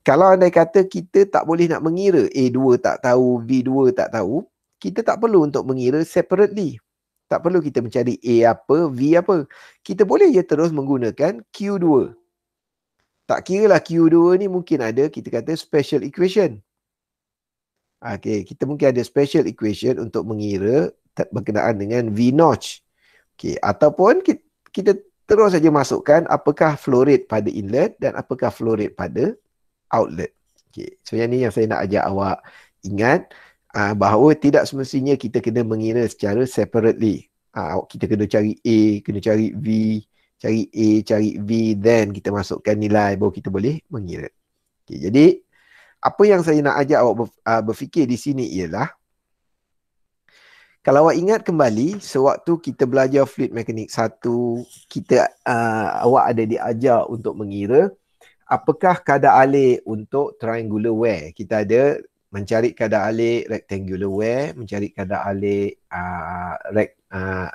kalau anda kata kita tak boleh nak mengira A2 tak tahu, B2 tak tahu, kita tak perlu untuk mengira separately. Tak perlu kita mencari A apa, V apa. Kita boleh je terus menggunakan Q2. Tak kira lah Q2 ni mungkin ada kita kata special equation. Okay, kita mungkin ada special equation untuk mengira berkenaan dengan V notch. Okay, ataupun kita, kita terus saja masukkan apakah flow rate pada inlet dan apakah flow rate pada outlet. Okay. So yang ni yang saya nak ajak awak ingat uh, bahawa tidak semestinya kita kena mengira secara separately. Uh, kita kena cari A, kena cari V, cari A, cari V, then kita masukkan nilai baru kita boleh mengira. Okay, jadi apa yang saya nak ajak awak ah, berfikir di sini ialah kalau awak ingat kembali sewaktu kita belajar fluid mechanics satu kita uh, awak ada diajar untuk mengira apakah kadar alik untuk triangular wear? Kita ada mencari kadar alik rectangular wear, mencari kadar alik uh, rect, uh,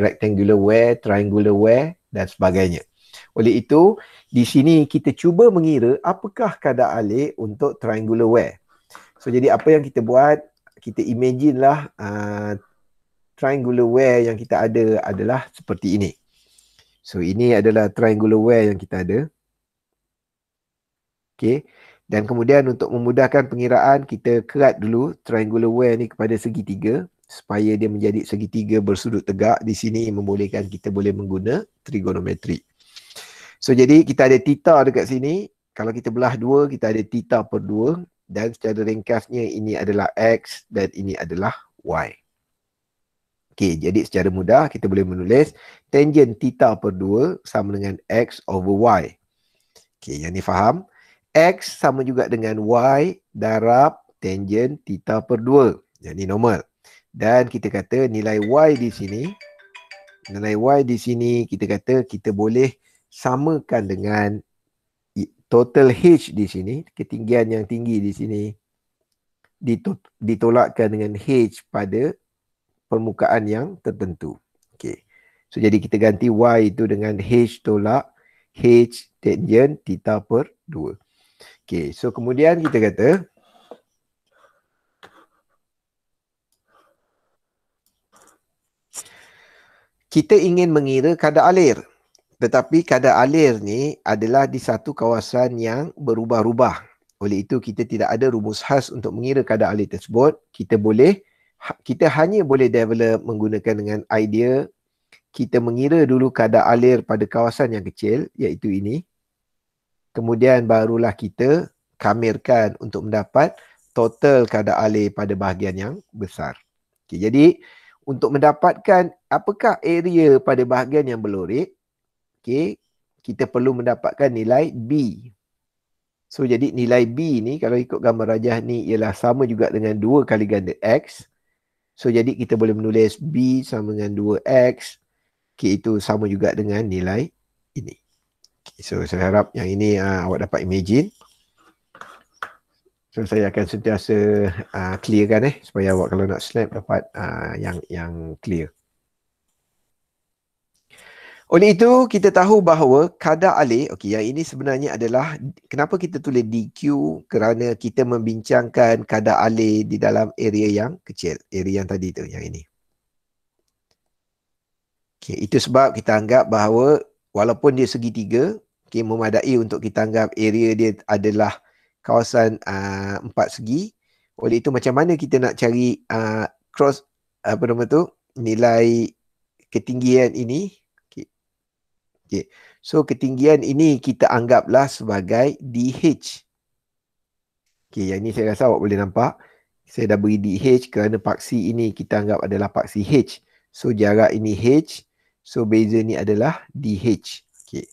rectangular wear, triangular wear dan sebagainya. Oleh itu, di sini kita cuba mengira apakah kadar alik untuk triangular wear. So, jadi apa yang kita buat, kita imagine lah uh, triangular wear yang kita ada adalah seperti ini. So, ini adalah triangular wear yang kita ada. Okay. Dan kemudian untuk memudahkan pengiraan, kita kerat dulu triangular wear ni kepada segitiga supaya dia menjadi segitiga bersudut tegak. Di sini membolehkan kita boleh mengguna trigonometri. So jadi kita ada tita dekat sini. Kalau kita belah dua, kita ada tita per dua. Dan secara ringkasnya ini adalah X dan ini adalah Y. Okay, jadi secara mudah kita boleh menulis tangent tita per dua sama dengan x over y. Okay, yang ni faham? X sama juga dengan Y darab tangent theta per 2. Jadi normal. Dan kita kata nilai Y di sini, nilai Y di sini kita kata kita boleh samakan dengan total H di sini, ketinggian yang tinggi di sini ditolakkan dengan H pada permukaan yang tertentu. Okay. So jadi kita ganti Y itu dengan H tolak H tangent theta per 2. Okay, so kemudian kita kata kita ingin mengira kadar alir. Tetapi kadar alir ni adalah di satu kawasan yang berubah-ubah. Oleh itu kita tidak ada rumus khas untuk mengira kadar alir tersebut. Kita boleh ha, kita hanya boleh develop menggunakan dengan idea kita mengira dulu kadar alir pada kawasan yang kecil iaitu ini kemudian barulah kita kamirkan untuk mendapat total kadar alir pada bahagian yang besar. Okay, jadi untuk mendapatkan apakah area pada bahagian yang belorik, okay, kita perlu mendapatkan nilai B. So jadi nilai B ni kalau ikut gambar rajah ni ialah sama juga dengan 2 kali ganda X. So jadi kita boleh menulis B sama dengan 2X. Okay, itu sama juga dengan nilai 2. Okay, so saya harap yang ini uh, awak dapat imagine. So saya akan sentiasa uh, clearkan eh supaya awak kalau nak snap dapat uh, yang yang clear. Oleh itu kita tahu bahawa kadar alih, okay, yang ini sebenarnya adalah kenapa kita tulis DQ kerana kita membincangkan kadar alih di dalam area yang kecil, area yang tadi tu yang ini. Okay, itu sebab kita anggap bahawa walaupun dia segi tiga, okay, memadai untuk kita anggap area dia adalah kawasan uh, empat segi oleh itu macam mana kita nak cari uh, cross apa nama tu nilai ketinggian ini okay. Okay. so ketinggian ini kita anggaplah sebagai DH okay, yang ni saya rasa awak boleh nampak saya dah beri DH kerana paksi ini kita anggap adalah paksi H so jarak ini H So beza ni adalah DH. Okay.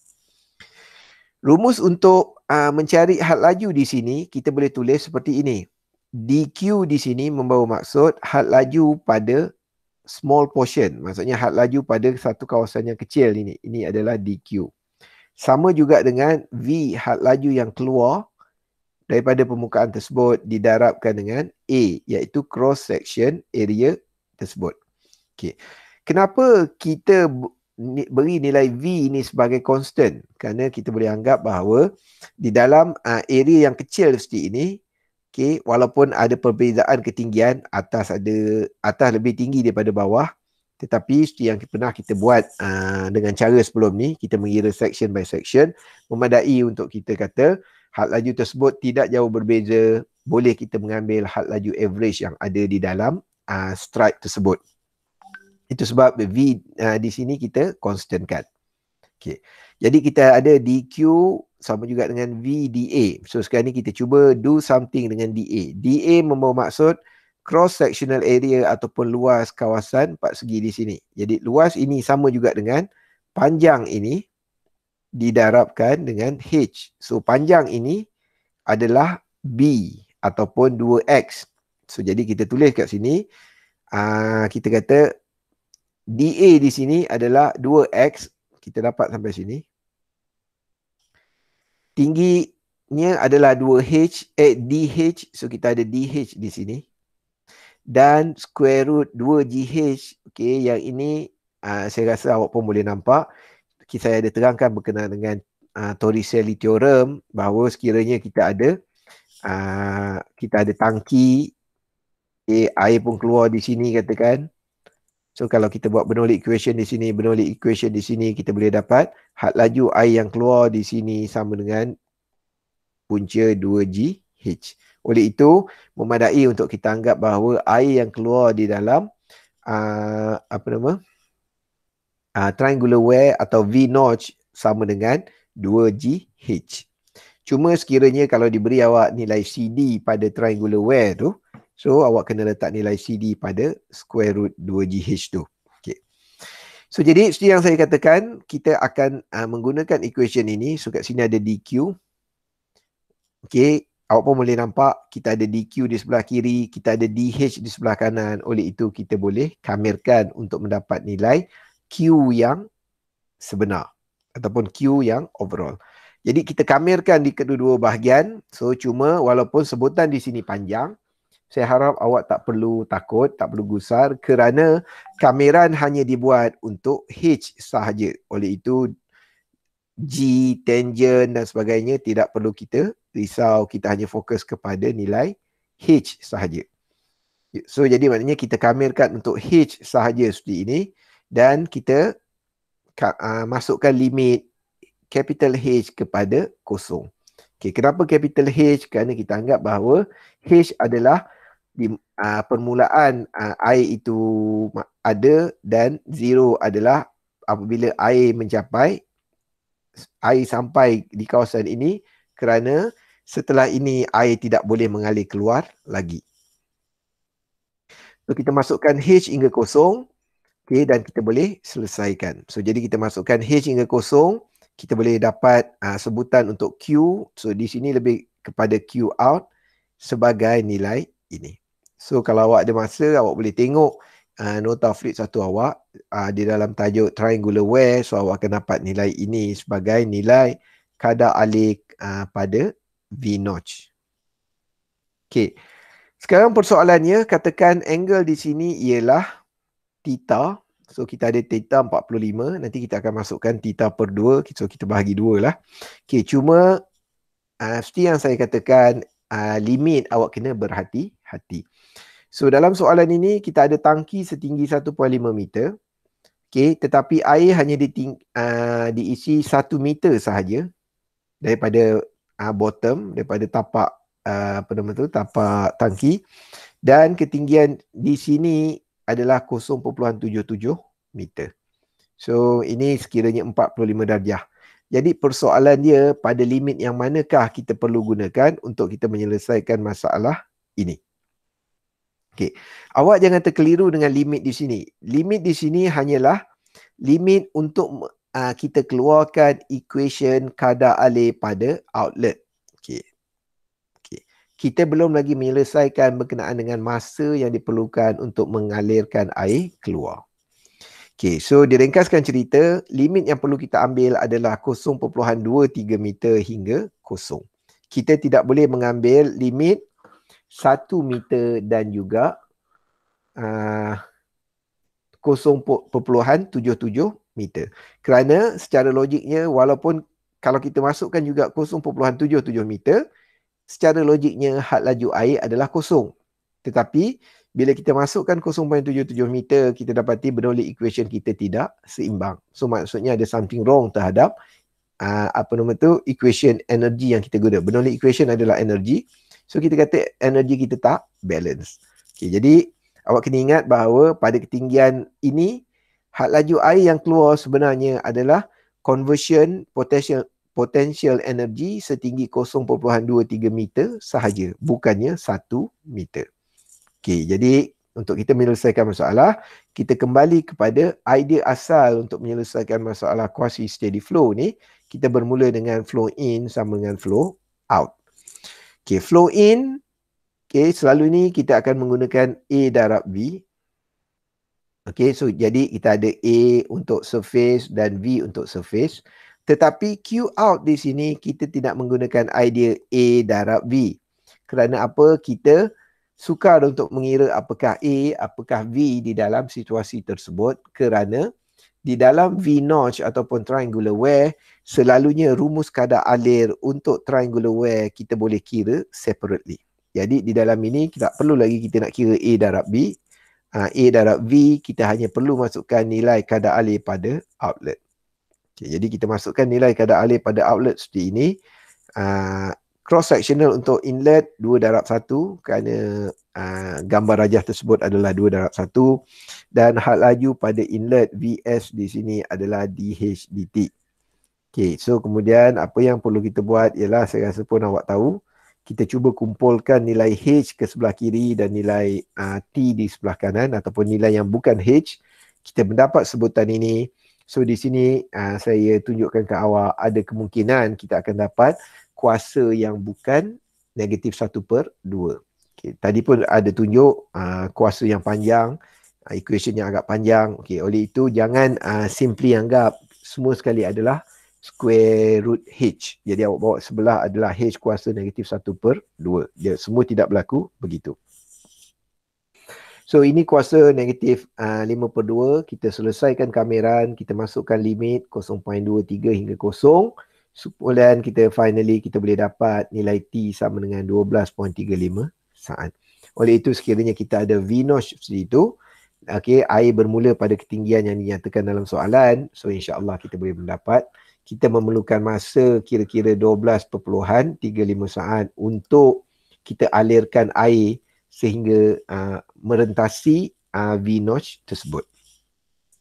Rumus untuk uh, mencari had laju di sini kita boleh tulis seperti ini. DQ di sini membawa maksud had laju pada small portion. Maksudnya had laju pada satu kawasan yang kecil ini. Ini adalah DQ. Sama juga dengan V had laju yang keluar daripada permukaan tersebut didarabkan dengan A iaitu cross section area tersebut. Okay kenapa kita beri nilai V ini sebagai constant? Kerana kita boleh anggap bahawa di dalam uh, area yang kecil seperti ini, okay, walaupun ada perbezaan ketinggian atas ada atas lebih tinggi daripada bawah, tetapi seperti yang pernah kita buat uh, dengan cara sebelum ni, kita mengira section by section, memadai untuk kita kata had laju tersebut tidak jauh berbeza, boleh kita mengambil had laju average yang ada di dalam uh, stride tersebut. Itu sebab V uh, di sini kita constantkan. Okay. Jadi kita ada DQ sama juga dengan v da. So sekarang ni kita cuba do something dengan DA. DA membawa maksud cross sectional area ataupun luas kawasan empat segi di sini. Jadi luas ini sama juga dengan panjang ini didarabkan dengan H. So panjang ini adalah B ataupun 2X. So jadi kita tulis kat sini. Uh, kita kata DA di sini adalah 2X. Kita dapat sampai sini. Tingginya adalah 2H. Eh, DH. So, kita ada DH di sini. Dan square root 2GH. Okay, yang ini uh, saya rasa awak pun boleh nampak. Kita ada terangkan berkenaan dengan uh, ah, Torricelli Theorem bahawa sekiranya kita ada uh, kita ada tangki okay, eh, air pun keluar di sini katakan So kalau kita buat benolik equation di sini, benolik equation di sini, kita boleh dapat had laju air yang keluar di sini sama dengan punca 2GH. Oleh itu, memadai untuk kita anggap bahawa air yang keluar di dalam uh, apa nama uh, triangular wear atau V notch sama dengan 2GH. Cuma sekiranya kalau diberi awak nilai CD pada triangular wear tu, So awak kena letak nilai CD pada square root 2GH tu. Okay. So jadi seperti yang saya katakan, kita akan uh, menggunakan equation ini. So kat sini ada DQ. Okay, awak pun boleh nampak kita ada DQ di sebelah kiri, kita ada DH di sebelah kanan. Oleh itu kita boleh kamirkan untuk mendapat nilai Q yang sebenar ataupun Q yang overall. Jadi kita kamirkan di kedua-dua bahagian. So cuma walaupun sebutan di sini panjang, saya harap awak tak perlu takut, tak perlu gusar kerana kameran hanya dibuat untuk H sahaja. Oleh itu G, tangent dan sebagainya tidak perlu kita risau. Kita hanya fokus kepada nilai H sahaja. So jadi maknanya kita kamerkan untuk H sahaja seperti ini dan kita uh, masukkan limit capital H kepada kosong. Okay, kenapa capital H? Kerana kita anggap bahawa H adalah di uh, permulaan uh, air itu ada dan zero adalah apabila air mencapai air sampai di kawasan ini kerana setelah ini air tidak boleh mengalir keluar lagi. So kita masukkan H hingga kosong okay, dan kita boleh selesaikan. So jadi kita masukkan H hingga kosong kita boleh dapat uh, sebutan untuk Q. So di sini lebih kepada Q out sebagai nilai ini. So kalau awak ada masa awak boleh tengok uh, nota flip satu awak uh, di dalam tajuk triangular wear so awak akan dapat nilai ini sebagai nilai kadar alik uh, ah, pada V notch. Okay. Sekarang persoalannya katakan angle di sini ialah theta. So kita ada theta 45. Nanti kita akan masukkan theta per 2. So kita bahagi 2 lah. Okay cuma uh, seperti yang saya katakan uh, limit awak kena berhati-hati. So dalam soalan ini kita ada tangki setinggi 1.5 meter. Okay, tetapi air hanya diting, uh, diisi 1 meter sahaja daripada uh, bottom, daripada tapak uh, apa nama tu, tapak tangki. Dan ketinggian di sini adalah 0.77 meter. So ini sekiranya 45 darjah. Jadi persoalan dia pada limit yang manakah kita perlu gunakan untuk kita menyelesaikan masalah ini. Okay. Awak jangan terkeliru dengan limit di sini. Limit di sini hanyalah limit untuk uh, kita keluarkan equation kadar alir pada outlet. Okay. Okay. Kita belum lagi menyelesaikan berkenaan dengan masa yang diperlukan untuk mengalirkan air keluar. Okay, so diringkaskan cerita, limit yang perlu kita ambil adalah 0.23 meter hingga kosong. Kita tidak boleh mengambil limit satu meter dan juga ah, kosong uh, tujuh meter. Kerana secara logiknya walaupun kalau kita masukkan juga kosong tujuh tujuh meter, secara logiknya had laju air adalah kosong. Tetapi bila kita masukkan kosong tujuh tujuh meter, kita dapati benoli equation kita tidak seimbang. So maksudnya ada something wrong terhadap uh, apa nama tu equation energy yang kita guna. Benoli equation adalah energy So kita kata energi kita tak balance. Okay, jadi awak kena ingat bahawa pada ketinggian ini had laju air yang keluar sebenarnya adalah conversion potential potential energy setinggi 0.23 meter sahaja bukannya 1 meter. Okey jadi untuk kita menyelesaikan masalah kita kembali kepada idea asal untuk menyelesaikan masalah quasi steady flow ni kita bermula dengan flow in sama dengan flow out. Okay, flow in. Okay, selalu ni kita akan menggunakan A darab V. Okay, so jadi kita ada A untuk surface dan V untuk surface. Tetapi Q out di sini kita tidak menggunakan idea A darab V. Kerana apa? Kita sukar untuk mengira apakah A, apakah V di dalam situasi tersebut kerana di dalam V notch ataupun triangular wear selalunya rumus kadar alir untuk triangular wear kita boleh kira separately. Jadi di dalam ini tak perlu lagi kita nak kira A darab B. Ah, A darab V kita hanya perlu masukkan nilai kadar alir pada outlet. Okay, jadi kita masukkan nilai kadar alir pada outlet seperti ini. Uh, ah, cross sectional untuk inlet 2 darab 1 kerana Ah, gambar rajah tersebut adalah 2 darab 1 dan had laju pada inlet VS di sini adalah dt. Okay, so kemudian apa yang perlu kita buat ialah saya rasa pun awak tahu kita cuba kumpulkan nilai H ke sebelah kiri dan nilai uh, T di sebelah kanan ataupun nilai yang bukan H kita mendapat sebutan ini so di sini uh, saya tunjukkan ke awak ada kemungkinan kita akan dapat kuasa yang bukan negatif 1 per Okay, tadi pun ada tunjuk uh, kuasa yang panjang, uh, equation yang agak panjang. Okay, oleh itu jangan uh, simply anggap semua sekali adalah square root h. Jadi awak bawa sebelah adalah h kuasa negatif 1 per 2. Dia semua tidak berlaku begitu. So ini kuasa negatif uh, 5 per 2. Kita selesaikan kameran. Kita masukkan limit 0.23 hingga 0. Kemudian kita finally kita boleh dapat nilai t sama dengan 12.35 saat. Oleh itu sekiranya kita ada Venus di situ, okey, air bermula pada ketinggian yang dinyatakan dalam soalan, so insya-Allah kita boleh mendapat kita memerlukan masa kira-kira 12.35 saat untuk kita alirkan air sehingga uh, merentasi uh, Venus tersebut.